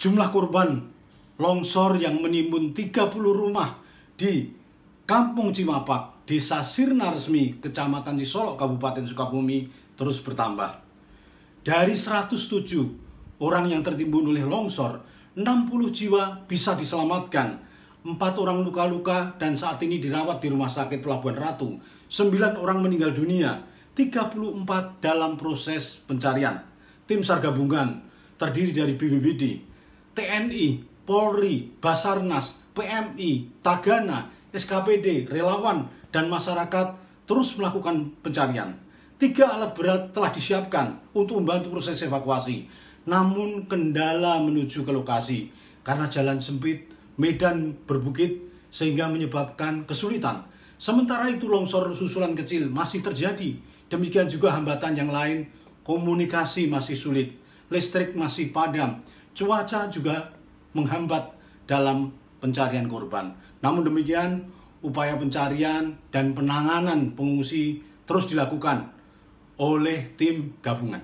Jumlah korban longsor yang menimbun 30 rumah di Kampung Cimapak, Desa Sirna Resmi, Kecamatan Cisolok, Kabupaten Sukabumi terus bertambah. Dari 107 orang yang tertimbun oleh longsor, 60 jiwa bisa diselamatkan. empat orang luka-luka dan saat ini dirawat di Rumah Sakit Pelabuhan Ratu. sembilan orang meninggal dunia, 34 dalam proses pencarian. Tim SAR gabungan terdiri dari BBBD, TNI, Polri, Basarnas, PMI, Tagana, SKPD, relawan, dan masyarakat terus melakukan pencarian. Tiga alat berat telah disiapkan untuk membantu proses evakuasi, namun kendala menuju ke lokasi karena jalan sempit, medan berbukit, sehingga menyebabkan kesulitan. Sementara itu longsor susulan kecil masih terjadi, demikian juga hambatan yang lain, komunikasi masih sulit, listrik masih padam, Cuaca juga menghambat dalam pencarian korban. Namun demikian, upaya pencarian dan penanganan pengungsi terus dilakukan oleh tim gabungan.